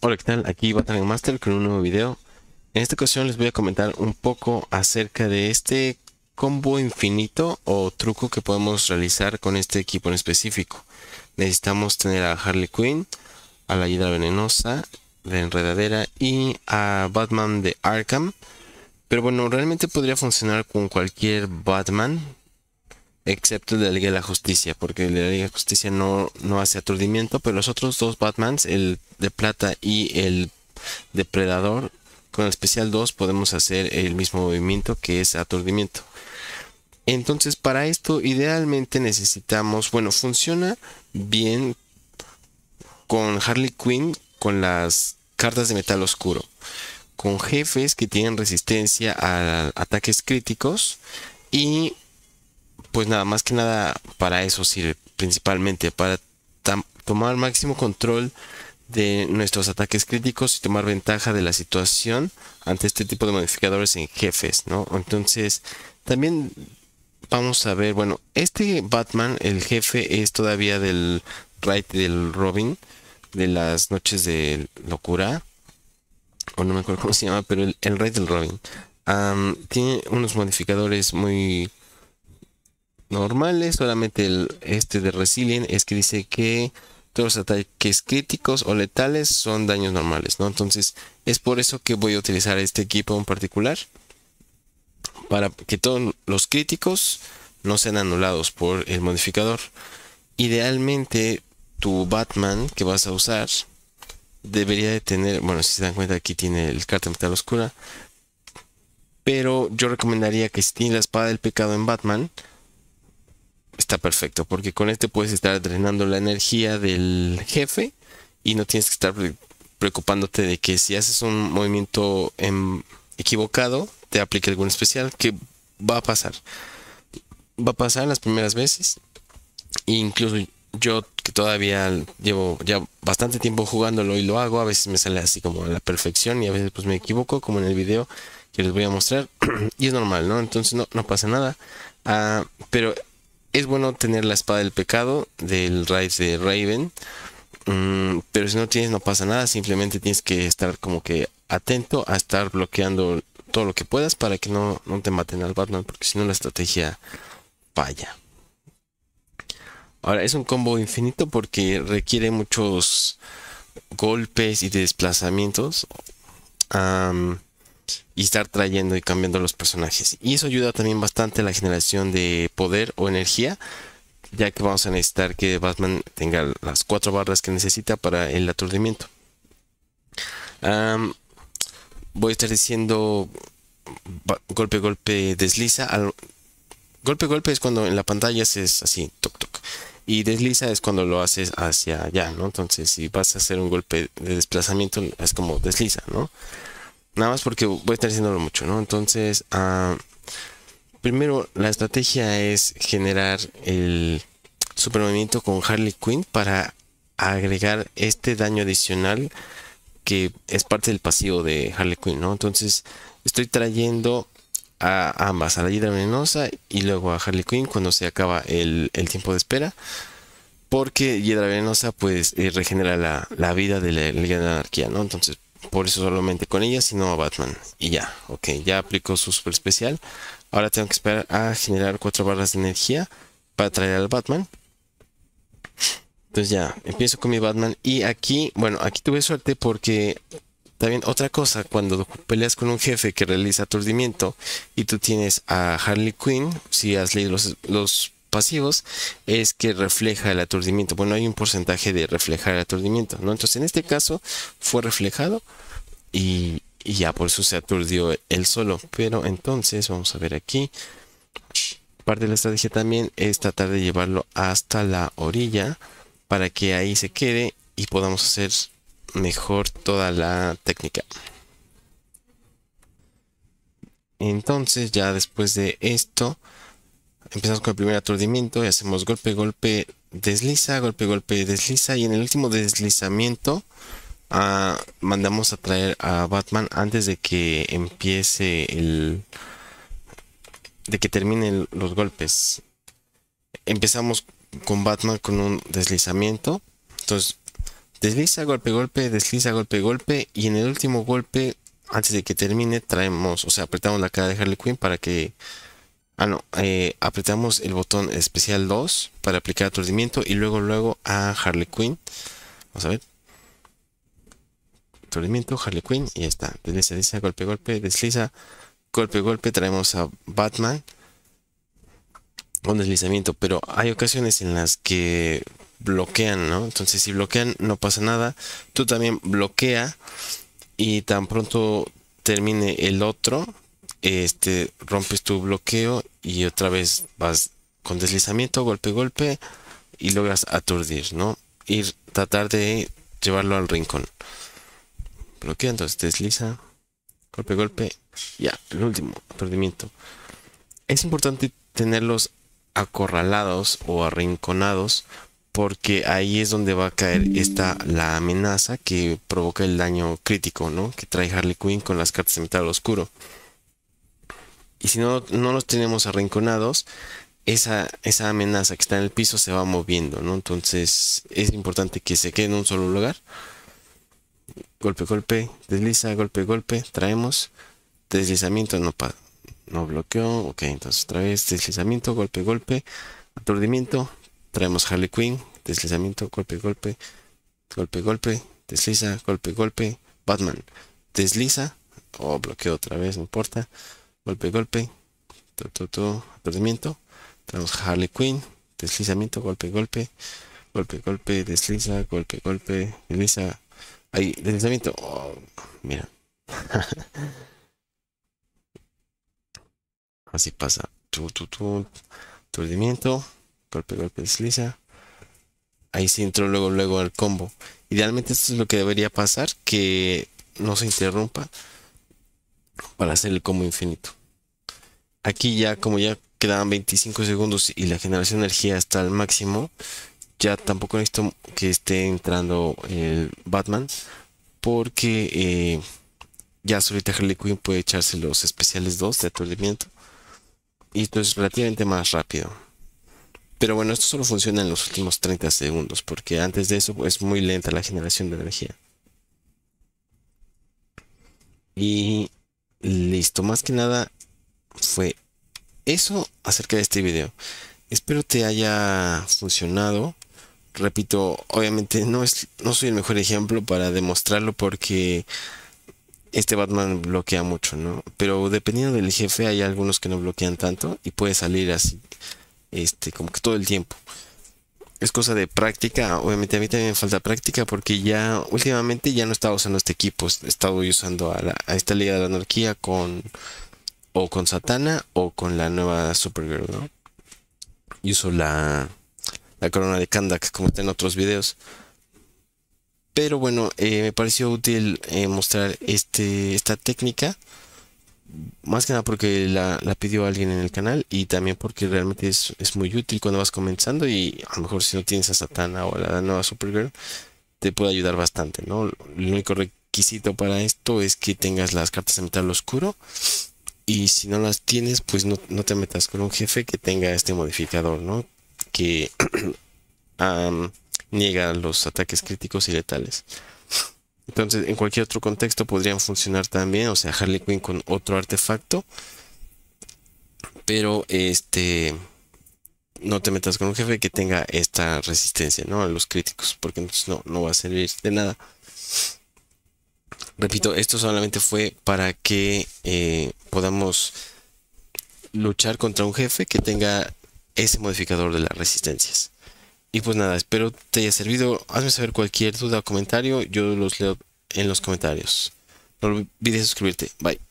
Hola, ¿qué tal? Aquí Batman Master con un nuevo video. En esta ocasión les voy a comentar un poco acerca de este combo infinito o truco que podemos realizar con este equipo en específico. Necesitamos tener a Harley Quinn, a la Hidra Venenosa, la Enredadera y a Batman de Arkham. Pero bueno, realmente podría funcionar con cualquier Batman, excepto el de la Liga de la Justicia, porque el de la Liga de la Justicia no, no hace aturdimiento, pero los otros dos Batmans, el de plata y el depredador, con el especial 2 podemos hacer el mismo movimiento que es aturdimiento. Entonces para esto idealmente necesitamos, bueno, funciona bien con Harley Quinn con las cartas de metal oscuro, con jefes que tienen resistencia a ataques críticos y pues nada, más que nada para eso sirve, principalmente para tomar máximo control de nuestros ataques críticos y tomar ventaja de la situación ante este tipo de modificadores en jefes, ¿no? Entonces, también vamos a ver, bueno, este Batman, el jefe, es todavía del Raid del Robin, de las noches de locura, o no me acuerdo cómo se llama, pero el, Raid del Robin. tiene unos modificadores muy normales, solamente el, este de Resilient es que dice que todos los ataques críticos o letales son daños normales, ¿no? Entonces es por eso que voy a utilizar este equipo en particular, para que todos los críticos no sean anulados por el modificador. Idealmente tu Batman que vas a usar debería de tener, bueno, si se dan cuenta aquí tiene el carta metal oscura, pero yo recomendaría que si tiene la espada del pecado en Batman, está perfecto, porque con este puedes estar drenando la energía del jefe y no tienes que estar preocupándote de que si haces un movimiento em, equivocado, te aplique algún especial, que va a pasar. Va a pasar las primeras veces. E incluso yo que todavía llevo ya bastante tiempo jugándolo y lo hago, a veces me sale así como a la perfección y a veces pues me equivoco, como en el video que les voy a mostrar. y es normal, ¿no? Entonces no, pasa nada. Ah, pero es bueno tener la espada del pecado del raid de Raven. Mm, pero si no tienes no pasa nada, simplemente tienes que estar como que atento a estar bloqueando todo lo que puedas para que no, te maten al Batman, porque si no la estrategia falla. Ahora es un combo infinito porque requiere muchos golpes y desplazamientos y estar trayendo y cambiando los personajes. Y eso ayuda también bastante a la generación de poder o energía, ya que vamos a necesitar que Batman tenga las cuatro barras que necesita para el aturdimiento. voy a estar diciendo golpe, golpe, desliza. golpe, golpe es cuando en la pantalla haces así, toc, toc. Y desliza es cuando lo haces hacia allá, ¿no? Entonces, si vas a hacer un golpe de desplazamiento, es como desliza, ¿no? Nada más porque voy a estar haciéndolo mucho, ¿no? Entonces, ah, primero la estrategia es generar el supermovimiento con Harley Quinn para agregar este daño adicional que es parte del pasivo de Harley Quinn, ¿no? Entonces, estoy trayendo a ambas, a la Hidra Venenosa y luego a Harley Quinn cuando se acaba el, tiempo de espera. Porque Hiedra Venenosa pues eh, regenera la, la, vida de la Liga de la Anarquía, ¿no? Entonces por eso solamente con ella, sino a Batman. Y ya, ok, ya aplicó su super especial. Ahora tengo que esperar a generar cuatro barras de energía para traer al Batman. Entonces ya, empiezo con mi Batman. Y aquí, bueno, aquí tuve suerte porque también otra cosa, cuando peleas con un jefe que realiza aturdimiento y tú tienes a Harley Quinn, si has leído los pasivos es que refleja el aturdimiento. Bueno, hay un porcentaje de reflejar el aturdimiento, ¿no? Entonces, en este caso fue reflejado y, ya por eso se aturdió el solo. Pero entonces, vamos a ver aquí. Parte de la estrategia también es tratar de llevarlo hasta la orilla para que ahí se quede y podamos hacer mejor toda la técnica. Entonces, ya después de esto, Empezamos con el primer aturdimiento y hacemos golpe, golpe, desliza, golpe, golpe, desliza. Y en el último deslizamiento ah, mandamos a traer a Batman antes de que empiece el... de que terminen los golpes. Empezamos con Batman con un deslizamiento. Entonces, desliza, golpe, golpe, desliza, golpe, golpe. Y en el último golpe, antes de que termine, traemos, o sea, apretamos la cara de Harley Quinn para que Ah, no, eh, apretamos el botón especial 2 para aplicar aturdimiento y luego, luego a Harley Quinn. Vamos a ver. Aturdimiento, Harley Quinn y ya está. Desliza, desliza, golpe, golpe, desliza, golpe, golpe. Traemos a Batman con deslizamiento, pero hay ocasiones en las que bloquean, ¿no? Entonces, si bloquean, no pasa nada. Tú también bloquea y tan pronto termine el otro, este rompes tu bloqueo y otra vez vas con deslizamiento, golpe, golpe y logras aturdir, ¿no? Y tratar de llevarlo al rincón. Bloquea, entonces desliza, golpe, golpe, ya, el último, aturdimiento. Es importante tenerlos acorralados o arrinconados porque ahí es donde va a caer esta la amenaza que provoca el daño crítico, ¿no? Que trae Harley Quinn con las cartas de metal oscuro. Y si no, no los tenemos arrinconados, esa, esa amenaza que está en el piso se va moviendo, ¿no? Entonces es importante que se quede en un solo lugar. Golpe, golpe, desliza, golpe, golpe, traemos. Deslizamiento, no, no bloqueó. Ok, entonces otra vez, deslizamiento, golpe, golpe, aturdimiento. Traemos Harley Quinn, deslizamiento, golpe, golpe, golpe, golpe, desliza, golpe, golpe, Batman, desliza, o bloqueo otra vez, no importa golpe, golpe, to, aturdimiento. Tenemos Harley Quinn, deslizamiento, golpe, golpe, golpe, golpe, desliza, golpe, golpe, desliza. Ahí, deslizamiento. Oh, mira. Así pasa. Tu, aturdimiento, golpe, golpe, desliza. Ahí sí entró luego, luego al combo. Idealmente esto es lo que debería pasar, que no se interrumpa para hacer el combo infinito. Aquí ya, como ya quedaban 25 segundos y la generación de energía está al máximo, ya tampoco necesito que esté entrando el Batman, porque eh, ya solita Harley Quinn puede echarse los especiales 2 de aturdimiento, y esto es relativamente más rápido. Pero bueno, esto solo funciona en los últimos 30 segundos, porque antes de eso pues, es muy lenta la generación de energía. Y listo, más que nada fue eso acerca de este video. Espero te haya funcionado. Repito, obviamente no, es, no soy el mejor ejemplo para demostrarlo porque este Batman bloquea mucho, ¿no? Pero dependiendo del jefe hay algunos que no bloquean tanto y puede salir así, este, como que todo el tiempo. Es cosa de práctica, obviamente a mí también me falta práctica porque ya últimamente ya no estaba usando este equipo, he estado usando a, a esta Liga de la Anarquía con o con Satana o con la nueva Supergirl, ¿no? Y uso la, la corona de Kandak como está en otros videos. Pero bueno, eh, me pareció útil eh, mostrar este, esta técnica. Más que nada porque la, pidió alguien en el canal y también porque realmente es, muy útil cuando vas comenzando y a lo mejor si no tienes a Satana o a la nueva Supergirl te puede ayudar bastante, ¿no? El único requisito para esto es que tengas las cartas de metal oscuro y si no las tienes, pues no, te metas con un jefe que tenga este modificador, ¿no? Que niega los ataques críticos y letales. Entonces, en cualquier otro contexto podrían funcionar también, o sea, Harley Quinn con otro artefacto. Pero este no te metas con un jefe que tenga esta resistencia, ¿no? A los críticos, porque entonces no, no va a servir de nada repito, esto solamente fue para que eh, podamos luchar contra un jefe que tenga ese modificador de las resistencias. Y pues nada, espero te haya servido. Hazme saber cualquier duda o comentario. Yo los leo en los comentarios. No olvides suscribirte. Bye.